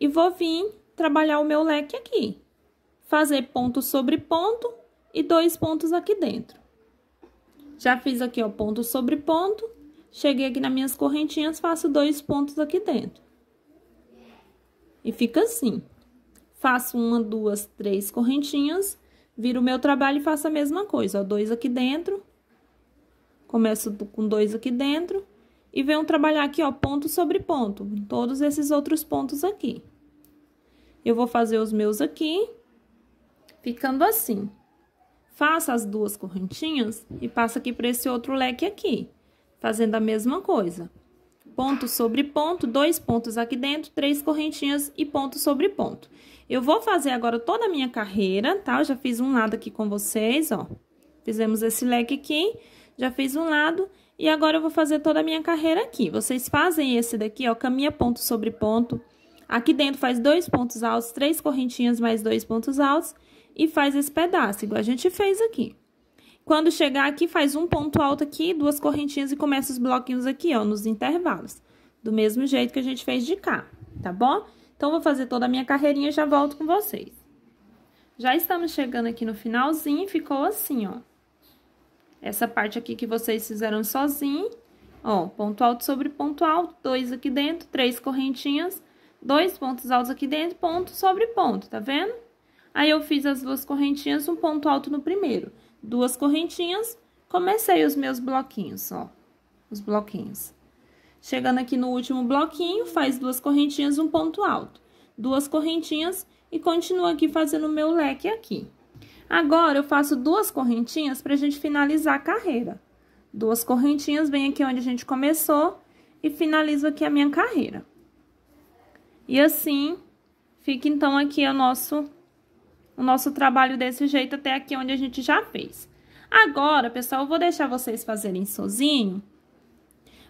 e vou vir trabalhar o meu leque aqui. Fazer ponto sobre ponto e dois pontos aqui dentro. Já fiz aqui, ó, ponto sobre ponto. Cheguei aqui nas minhas correntinhas, faço dois pontos aqui dentro. E fica assim. Faço uma, duas, três correntinhas, viro o meu trabalho e faço a mesma coisa, ó, dois aqui dentro. Começo com dois aqui dentro e venham trabalhar aqui, ó, ponto sobre ponto, todos esses outros pontos aqui. Eu vou fazer os meus aqui, ficando assim. Faça as duas correntinhas e passa aqui para esse outro leque aqui, fazendo a mesma coisa. Ponto sobre ponto, dois pontos aqui dentro, três correntinhas e ponto sobre ponto. Eu vou fazer agora toda a minha carreira, tá? Eu já fiz um lado aqui com vocês, ó. Fizemos esse leque aqui, já fiz um lado e agora eu vou fazer toda a minha carreira aqui. Vocês fazem esse daqui, ó, caminha ponto sobre ponto. Aqui dentro faz dois pontos altos, três correntinhas mais dois pontos altos e faz esse pedaço, igual a gente fez aqui. Quando chegar aqui, faz um ponto alto aqui, duas correntinhas e começa os bloquinhos aqui, ó, nos intervalos. Do mesmo jeito que a gente fez de cá, tá bom? Então, vou fazer toda a minha carreirinha e já volto com vocês. Já estamos chegando aqui no finalzinho, ficou assim, ó. Essa parte aqui que vocês fizeram sozinho, ó, ponto alto sobre ponto alto, dois aqui dentro, três correntinhas, dois pontos altos aqui dentro, ponto sobre ponto, tá vendo? Aí, eu fiz as duas correntinhas, um ponto alto no primeiro, duas correntinhas, comecei os meus bloquinhos, ó, os bloquinhos. Chegando aqui no último bloquinho, faz duas correntinhas, um ponto alto. Duas correntinhas e continua aqui fazendo o meu leque aqui. Agora, eu faço duas correntinhas para a gente finalizar a carreira. Duas correntinhas, bem aqui onde a gente começou e finalizo aqui a minha carreira. E assim, fica então aqui o nosso, o nosso trabalho desse jeito até aqui onde a gente já fez. Agora, pessoal, eu vou deixar vocês fazerem sozinho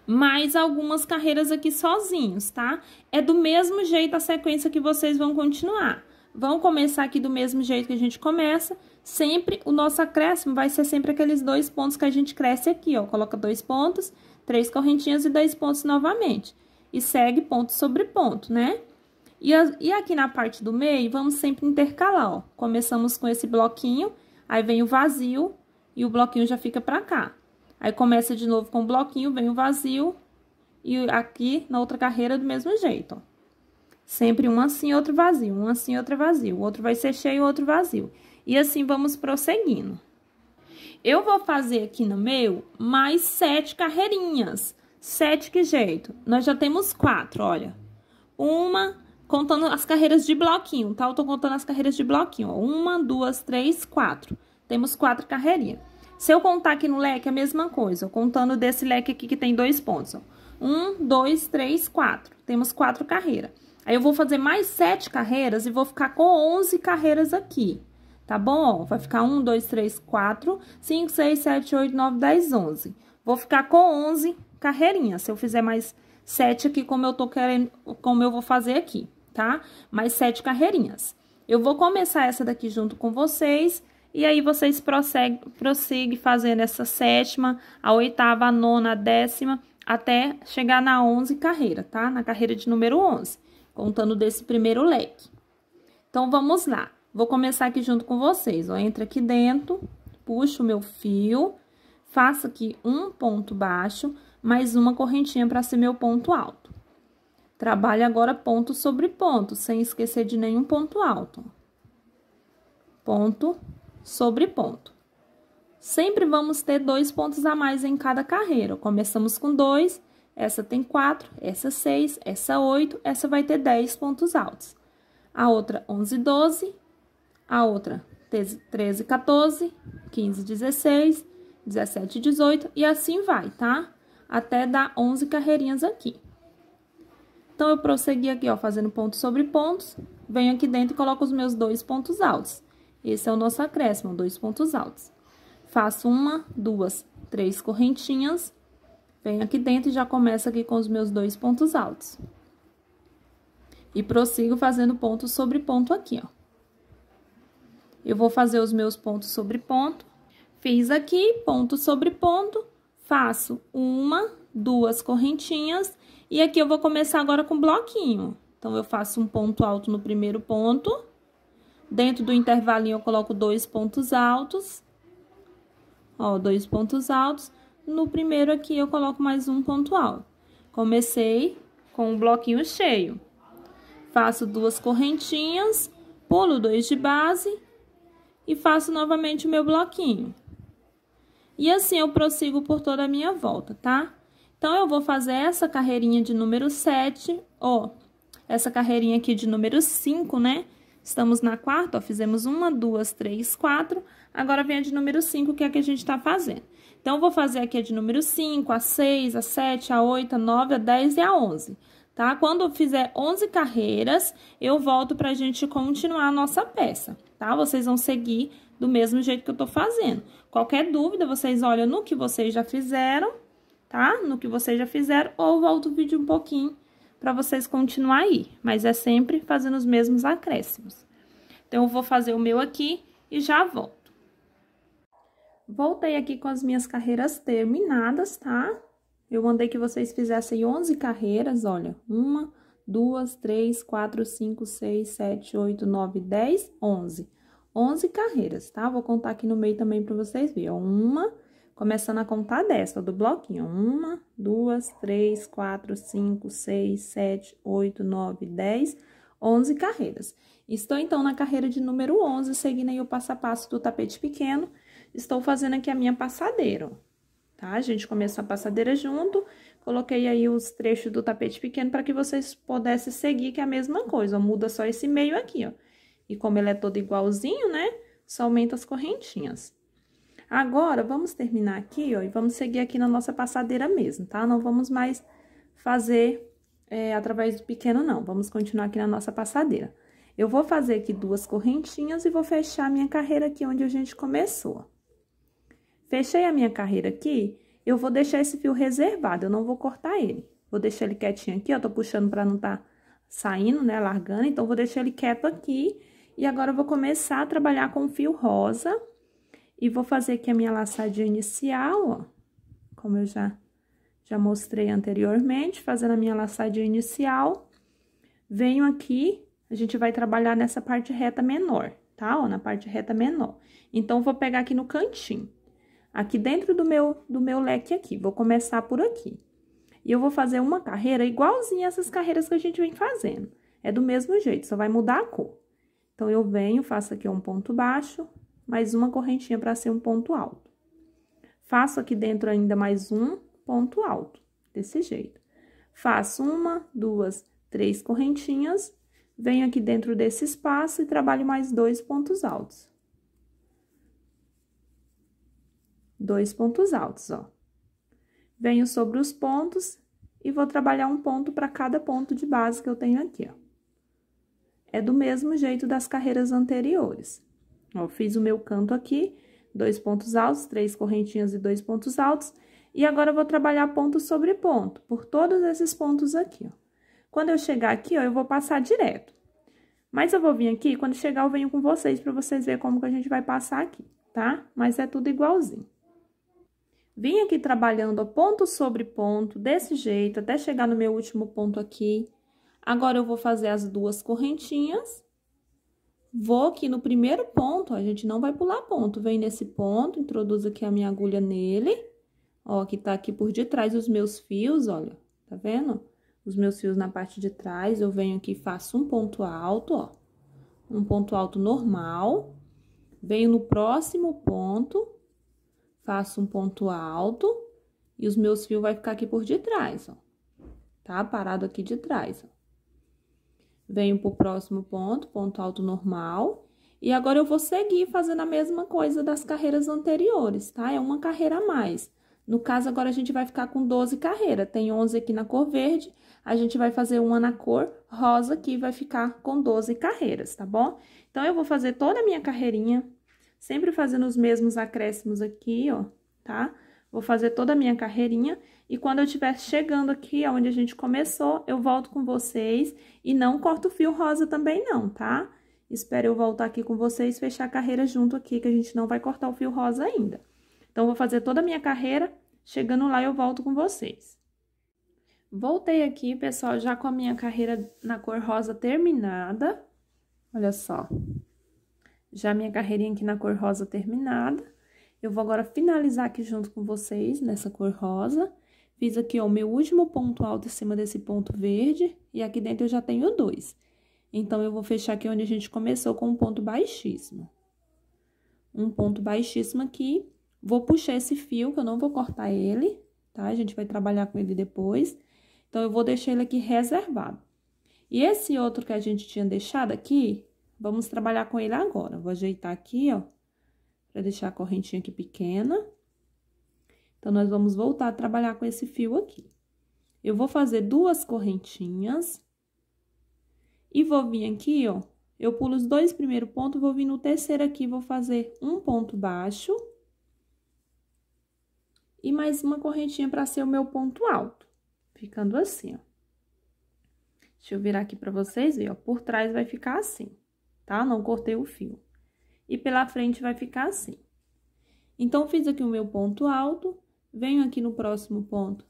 mais algumas carreiras aqui sozinhos, tá? É do mesmo jeito a sequência que vocês vão continuar. Vamos começar aqui do mesmo jeito que a gente começa. Sempre o nosso acréscimo vai ser sempre aqueles dois pontos que a gente cresce aqui, ó. Coloca dois pontos, três correntinhas e dois pontos novamente. E segue ponto sobre ponto, né? E, a, e aqui na parte do meio, vamos sempre intercalar, ó. Começamos com esse bloquinho, aí vem o vazio e o bloquinho já fica pra cá. Aí começa de novo com o bloquinho, vem o vazio e aqui na outra carreira do mesmo jeito, ó. Sempre um assim, outro vazio, um assim, outro vazio. O outro vai ser cheio, o outro vazio. E assim vamos prosseguindo. Eu vou fazer aqui no meu mais sete carreirinhas. Sete que jeito? Nós já temos quatro, olha. Uma, contando as carreiras de bloquinho, tá? Eu tô contando as carreiras de bloquinho, ó. Uma, duas, três, quatro. Temos quatro carreirinhas. Se eu contar aqui no leque, é a mesma coisa. contando desse leque aqui que tem dois pontos, ó. Um, dois, três, quatro. Temos quatro carreiras. Aí eu vou fazer mais sete carreiras e vou ficar com onze carreiras aqui, tá bom? Vai ficar um, dois, três, quatro, cinco, seis, sete, oito, nove, dez, onze. Vou ficar com onze carreirinhas, se eu fizer mais sete aqui, como eu tô querendo, como eu vou fazer aqui, tá? Mais sete carreirinhas. Eu vou começar essa daqui junto com vocês, e aí vocês prosseguem, fazendo essa sétima, a oitava, a nona, a décima, até chegar na onze carreira, tá? Na carreira de número onze contando desse primeiro leque. Então, vamos lá. Vou começar aqui junto com vocês, ó. Entra aqui dentro, puxo o meu fio, faço aqui um ponto baixo, mais uma correntinha para ser meu ponto alto. Trabalho agora ponto sobre ponto, sem esquecer de nenhum ponto alto. Ponto sobre ponto. Sempre vamos ter dois pontos a mais em cada carreira. Começamos com dois essa tem 4, essa 6, essa 8, essa vai ter 10 pontos altos. A outra 11, 12, a outra 13, 14, 15, 16, 17, 18 e assim vai, tá? Até dar 11 carreirinhas aqui. Então, eu prossegui aqui, ó, fazendo pontos sobre pontos, venho aqui dentro e coloco os meus dois pontos altos. Esse é o nosso acréscimo, dois pontos altos. Faço uma, duas, três correntinhas, Venho aqui dentro e já começo aqui com os meus dois pontos altos. E prossigo fazendo ponto sobre ponto aqui, ó. Eu vou fazer os meus pontos sobre ponto. Fiz aqui, ponto sobre ponto, faço uma, duas correntinhas. E aqui eu vou começar agora com bloquinho. Então, eu faço um ponto alto no primeiro ponto. Dentro do intervalinho, eu coloco dois pontos altos. Ó, dois pontos altos no primeiro aqui eu coloco mais um pontual. Comecei com um bloquinho cheio. Faço duas correntinhas, pulo dois de base e faço novamente o meu bloquinho. E assim eu prossigo por toda a minha volta, tá? Então, eu vou fazer essa carreirinha de número 7, ó, essa carreirinha aqui de número 5, né? Estamos na quarta, ó, fizemos uma, duas, três, quatro. Agora vem a de número cinco, que é a que a gente tá fazendo. Então, eu vou fazer aqui a de número cinco, a seis, a sete, a oito, a nove, a dez e a onze, tá? Quando eu fizer onze carreiras, eu volto pra gente continuar a nossa peça, tá? Vocês vão seguir do mesmo jeito que eu tô fazendo. Qualquer dúvida, vocês olham no que vocês já fizeram, tá? No que vocês já fizeram, ou volta o vídeo um pouquinho para vocês continuar aí, mas é sempre fazendo os mesmos acréscimos. Então, eu vou fazer o meu aqui e já volto. Voltei aqui com as minhas carreiras terminadas, tá? Eu mandei que vocês fizessem 11 carreiras, olha, uma, duas, três, quatro, cinco, seis, sete, oito, nove, dez, onze. Onze carreiras, tá? Vou contar aqui no meio também para vocês verem, uma, começando a contar dessa, do bloquinho. Uma, duas, três, quatro, cinco, seis, sete, oito, nove, dez, onze carreiras. Estou, então, na carreira de número onze, seguindo aí o passo a passo do tapete pequeno. Estou fazendo aqui a minha passadeira, tá? A gente começou a passadeira junto, coloquei aí os trechos do tapete pequeno para que vocês pudessem seguir, que é a mesma coisa. muda só esse meio aqui, ó. E como ele é todo igualzinho, né? Só aumenta as correntinhas. Agora, vamos terminar aqui, ó, e vamos seguir aqui na nossa passadeira mesmo, tá? Não vamos mais fazer é, através do pequeno, não. Vamos continuar aqui na nossa passadeira. Eu vou fazer aqui duas correntinhas e vou fechar a minha carreira aqui onde a gente começou. Fechei a minha carreira aqui, eu vou deixar esse fio reservado, eu não vou cortar ele. Vou deixar ele quietinho aqui, ó, tô puxando pra não tá saindo, né, largando, então vou deixar ele quieto aqui. E agora, eu vou começar a trabalhar com fio rosa e vou fazer aqui a minha laçadinha inicial, ó, como eu já, já mostrei anteriormente, fazendo a minha laçadinha inicial. Venho aqui, a gente vai trabalhar nessa parte reta menor, tá? Ó, na parte reta menor. Então, vou pegar aqui no cantinho, aqui dentro do meu, do meu leque aqui, vou começar por aqui. E eu vou fazer uma carreira igualzinha essas carreiras que a gente vem fazendo. É do mesmo jeito, só vai mudar a cor. Então, eu venho, faço aqui um ponto baixo, mais uma correntinha para ser um ponto alto. Faço aqui dentro ainda mais um ponto alto, desse jeito. Faço uma, duas, três correntinhas, venho aqui dentro desse espaço e trabalho mais dois pontos altos. Dois pontos altos, ó. Venho sobre os pontos e vou trabalhar um ponto para cada ponto de base que eu tenho aqui, ó. É do mesmo jeito das carreiras anteriores. Ó, fiz o meu canto aqui, dois pontos altos, três correntinhas e dois pontos altos. E agora, eu vou trabalhar ponto sobre ponto, por todos esses pontos aqui, ó. Quando eu chegar aqui, ó, eu vou passar direto. Mas eu vou vir aqui, quando chegar eu venho com vocês, para vocês verem como que a gente vai passar aqui, tá? Mas é tudo igualzinho. Vim aqui trabalhando ponto sobre ponto, desse jeito, até chegar no meu último ponto aqui. Agora, eu vou fazer as duas correntinhas Vou aqui no primeiro ponto, a gente não vai pular ponto. Vem nesse ponto, introduzo aqui a minha agulha nele. Ó, que tá aqui por detrás os meus fios, olha, tá vendo? Os meus fios na parte de trás, eu venho aqui e faço um ponto alto, ó. Um ponto alto normal. Venho no próximo ponto, faço um ponto alto. E os meus fios vai ficar aqui por detrás, ó. Tá? Parado aqui de trás, ó. Venho pro próximo ponto, ponto alto normal. E agora eu vou seguir fazendo a mesma coisa das carreiras anteriores, tá? É uma carreira a mais. No caso, agora a gente vai ficar com 12 carreiras. Tem 11 aqui na cor verde, a gente vai fazer uma na cor rosa aqui, vai ficar com 12 carreiras, tá bom? Então, eu vou fazer toda a minha carreirinha, sempre fazendo os mesmos acréscimos aqui, ó, tá? Vou fazer toda a minha carreirinha e quando eu estiver chegando aqui, onde a gente começou, eu volto com vocês. E não corto o fio rosa também não, tá? Espero eu voltar aqui com vocês, fechar a carreira junto aqui, que a gente não vai cortar o fio rosa ainda. Então, vou fazer toda a minha carreira, chegando lá eu volto com vocês. Voltei aqui, pessoal, já com a minha carreira na cor rosa terminada. Olha só. Já minha carreirinha aqui na cor rosa terminada. Eu vou agora finalizar aqui junto com vocês, nessa cor rosa. Fiz aqui, ó, o meu último ponto alto em cima desse ponto verde, e aqui dentro eu já tenho dois. Então, eu vou fechar aqui onde a gente começou com um ponto baixíssimo. Um ponto baixíssimo aqui. Vou puxar esse fio, que eu não vou cortar ele, tá? A gente vai trabalhar com ele depois. Então, eu vou deixar ele aqui reservado. E esse outro que a gente tinha deixado aqui, vamos trabalhar com ele agora. Vou ajeitar aqui, ó, pra deixar a correntinha aqui pequena. Então, nós vamos voltar a trabalhar com esse fio aqui. Eu vou fazer duas correntinhas. E vou vir aqui, ó. Eu pulo os dois primeiros pontos, vou vir no terceiro aqui, vou fazer um ponto baixo. E mais uma correntinha para ser o meu ponto alto. Ficando assim, ó. Deixa eu virar aqui para vocês verem, ó. Por trás vai ficar assim, tá? Não cortei o fio. E pela frente vai ficar assim. Então, fiz aqui o meu ponto alto, venho aqui no próximo ponto,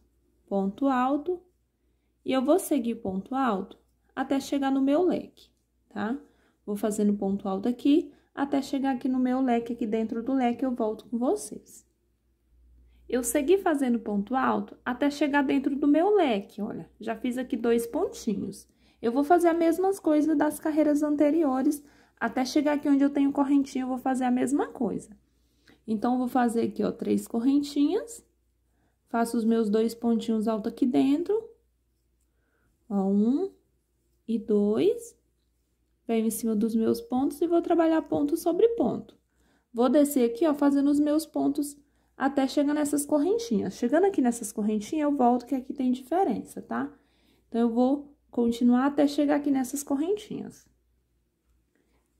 ponto alto, e eu vou seguir ponto alto até chegar no meu leque, tá? Vou fazendo ponto alto aqui, até chegar aqui no meu leque, aqui dentro do leque, eu volto com vocês. Eu segui fazendo ponto alto até chegar dentro do meu leque, olha, já fiz aqui dois pontinhos. Eu vou fazer as mesmas coisas das carreiras anteriores, até chegar aqui onde eu tenho correntinha, eu vou fazer a mesma coisa. Então, eu vou fazer aqui, ó, três correntinhas, Faço os meus dois pontinhos altos aqui dentro. Ó, um e dois. Venho em cima dos meus pontos e vou trabalhar ponto sobre ponto. Vou descer aqui, ó, fazendo os meus pontos até chegar nessas correntinhas. Chegando aqui nessas correntinhas, eu volto que aqui tem diferença, tá? Então, eu vou continuar até chegar aqui nessas correntinhas.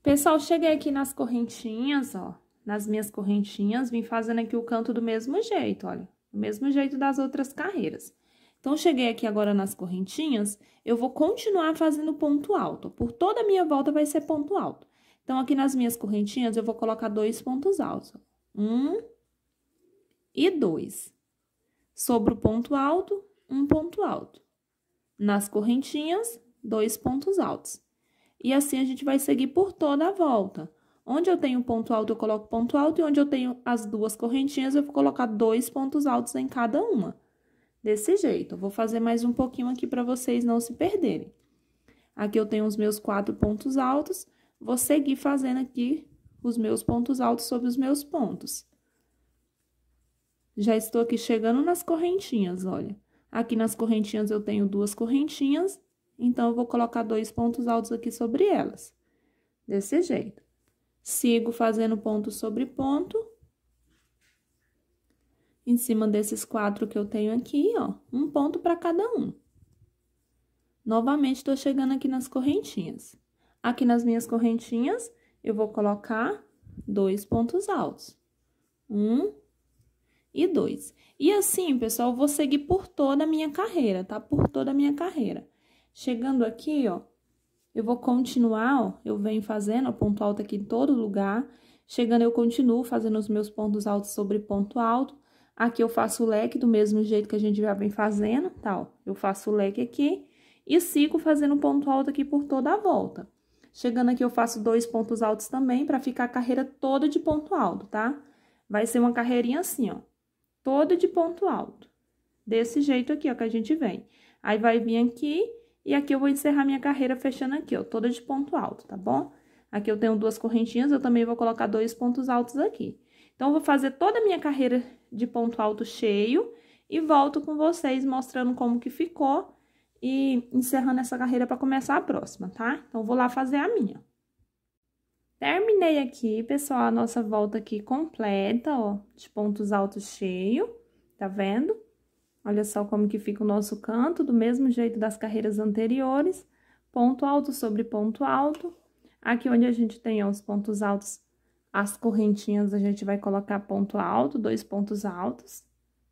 Pessoal, cheguei aqui nas correntinhas, ó, nas minhas correntinhas, vim fazendo aqui o canto do mesmo jeito, olha do mesmo jeito das outras carreiras. Então, cheguei aqui agora nas correntinhas, eu vou continuar fazendo ponto alto. Por toda a minha volta vai ser ponto alto. Então, aqui nas minhas correntinhas, eu vou colocar dois pontos altos. Um e dois. Sobre o ponto alto, um ponto alto. Nas correntinhas, dois pontos altos. E assim a gente vai seguir por toda a volta. Onde eu tenho ponto alto, eu coloco ponto alto, e onde eu tenho as duas correntinhas, eu vou colocar dois pontos altos em cada uma. Desse jeito, vou fazer mais um pouquinho aqui para vocês não se perderem. Aqui eu tenho os meus quatro pontos altos, vou seguir fazendo aqui os meus pontos altos sobre os meus pontos. Já estou aqui chegando nas correntinhas, olha. Aqui nas correntinhas eu tenho duas correntinhas, então eu vou colocar dois pontos altos aqui sobre elas. Desse jeito sigo fazendo ponto sobre ponto. Em cima desses quatro que eu tenho aqui, ó, um ponto para cada um. Novamente, estou chegando aqui nas correntinhas. Aqui nas minhas correntinhas, eu vou colocar dois pontos altos. Um e dois. E assim, pessoal, vou seguir por toda a minha carreira, tá? Por toda a minha carreira. Chegando aqui, ó, eu vou continuar, ó, eu venho fazendo, ó, ponto alto aqui em todo lugar. Chegando, eu continuo fazendo os meus pontos altos sobre ponto alto. Aqui eu faço o leque do mesmo jeito que a gente já vem fazendo, tá? Ó, eu faço o leque aqui e sigo fazendo ponto alto aqui por toda a volta. Chegando aqui, eu faço dois pontos altos também, pra ficar a carreira toda de ponto alto, tá? Vai ser uma carreirinha assim, ó, toda de ponto alto. Desse jeito aqui, ó, que a gente vem. Aí, vai vir aqui e aqui eu vou encerrar minha carreira fechando aqui, ó, toda de ponto alto, tá bom? Aqui eu tenho duas correntinhas, eu também vou colocar dois pontos altos aqui. Então, eu vou fazer toda a minha carreira de ponto alto cheio e volto com vocês mostrando como que ficou e encerrando essa carreira para começar a próxima, tá? Então, vou lá fazer a minha. Terminei aqui, pessoal, a nossa volta aqui completa, ó, de pontos altos cheio, tá vendo? Olha só como que fica o nosso canto, do mesmo jeito das carreiras anteriores, ponto alto sobre ponto alto. Aqui onde a gente tem ó, os pontos altos, as correntinhas, a gente vai colocar ponto alto, dois pontos altos,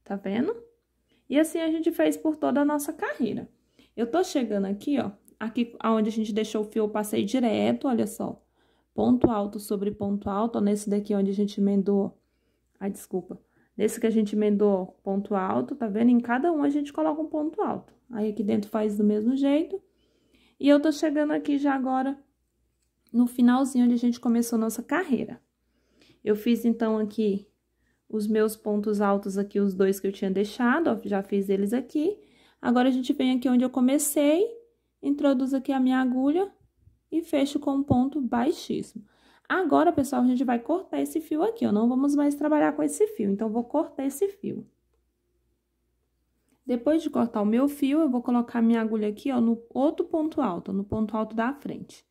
tá vendo? E assim a gente fez por toda a nossa carreira. Eu tô chegando aqui, ó, aqui onde a gente deixou o fio, eu passei direto, olha só. Ponto alto sobre ponto alto, ó, nesse daqui onde a gente emendou, ai, desculpa Nesse que a gente emendou ponto alto, tá vendo? Em cada um a gente coloca um ponto alto. Aí, aqui dentro faz do mesmo jeito. E eu tô chegando aqui já agora no finalzinho onde a gente começou nossa carreira. Eu fiz, então, aqui os meus pontos altos aqui, os dois que eu tinha deixado, ó, já fiz eles aqui. Agora, a gente vem aqui onde eu comecei, introduzo aqui a minha agulha e fecho com um ponto baixíssimo. Agora, pessoal, a gente vai cortar esse fio aqui, ó. Não vamos mais trabalhar com esse fio, então, vou cortar esse fio. Depois de cortar o meu fio, eu vou colocar minha agulha aqui, ó, no outro ponto alto, no ponto alto da frente.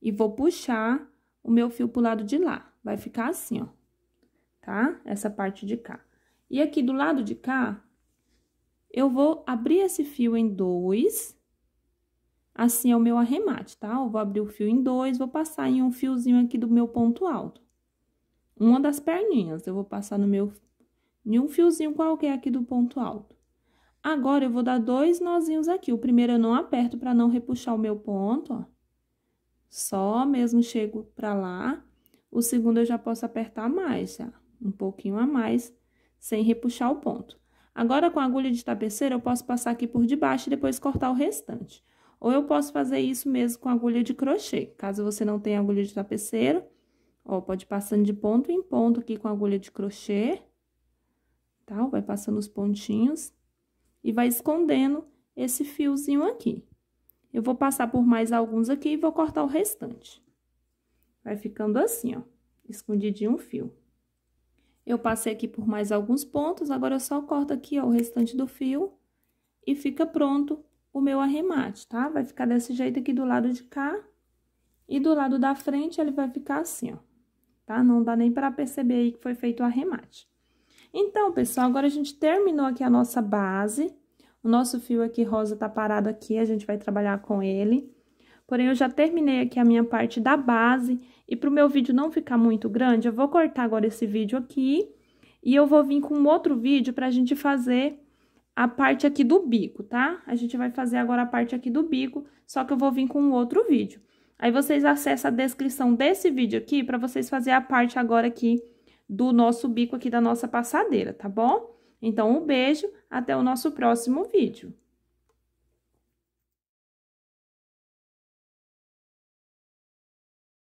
E vou puxar o meu fio pro lado de lá. Vai ficar assim, ó, tá? Essa parte de cá. E aqui do lado de cá, eu vou abrir esse fio em dois Assim é o meu arremate, tá? Eu vou abrir o fio em dois, vou passar em um fiozinho aqui do meu ponto alto. Uma das perninhas, eu vou passar no meu... Em um fiozinho qualquer aqui do ponto alto. Agora, eu vou dar dois nozinhos aqui. O primeiro eu não aperto para não repuxar o meu ponto, ó. Só mesmo chego pra lá. O segundo eu já posso apertar mais, já. Um pouquinho a mais, sem repuxar o ponto. Agora, com a agulha de tapeceiro, eu posso passar aqui por debaixo e depois cortar o restante. Ou eu posso fazer isso mesmo com agulha de crochê. Caso você não tenha agulha de tapeceiro, ó, pode ir passando de ponto em ponto aqui com agulha de crochê, tá? Vai passando os pontinhos e vai escondendo esse fiozinho aqui. Eu vou passar por mais alguns aqui e vou cortar o restante. Vai ficando assim, ó, escondidinho um fio. Eu passei aqui por mais alguns pontos, agora eu só corto aqui, ó, o restante do fio e fica pronto o meu arremate, tá? Vai ficar desse jeito aqui do lado de cá. E do lado da frente, ele vai ficar assim, ó. Tá? Não dá nem pra perceber aí que foi feito o arremate. Então, pessoal, agora a gente terminou aqui a nossa base. O nosso fio aqui rosa tá parado aqui, a gente vai trabalhar com ele. Porém, eu já terminei aqui a minha parte da base. E pro meu vídeo não ficar muito grande, eu vou cortar agora esse vídeo aqui. E eu vou vir com outro vídeo pra gente fazer a parte aqui do bico, tá? A gente vai fazer agora a parte aqui do bico, só que eu vou vir com um outro vídeo. Aí, vocês acessam a descrição desse vídeo aqui para vocês fazer a parte agora aqui do nosso bico aqui da nossa passadeira, tá bom? Então, um beijo, até o nosso próximo vídeo.